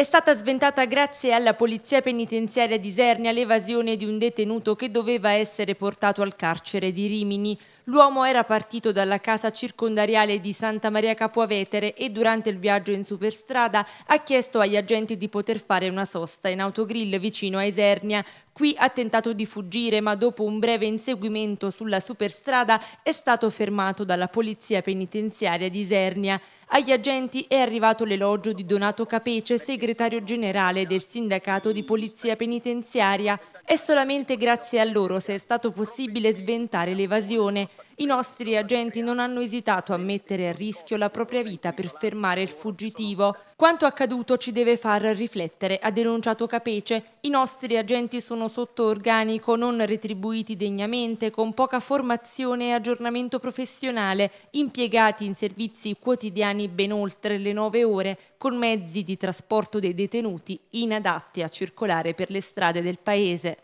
È stata sventata grazie alla polizia penitenziaria di Isernia l'evasione di un detenuto che doveva essere portato al carcere di Rimini. L'uomo era partito dalla casa circondariale di Santa Maria Capuavetere e durante il viaggio in superstrada ha chiesto agli agenti di poter fare una sosta in autogrill vicino a Isernia. Qui ha tentato di fuggire, ma dopo un breve inseguimento sulla superstrada è stato fermato dalla polizia penitenziaria di Isernia. Agli agenti è arrivato l'elogio di Donato Capece, segretario generale del sindacato di polizia penitenziaria. È solamente grazie a loro se è stato possibile sventare l'evasione. I nostri agenti non hanno esitato a mettere a rischio la propria vita per fermare il fuggitivo. Quanto accaduto ci deve far riflettere, ha denunciato Capece. I nostri agenti sono sotto organico, non retribuiti degnamente, con poca formazione e aggiornamento professionale, impiegati in servizi quotidiani ben oltre le nove ore, con mezzi di trasporto dei detenuti inadatti a circolare per le strade del paese.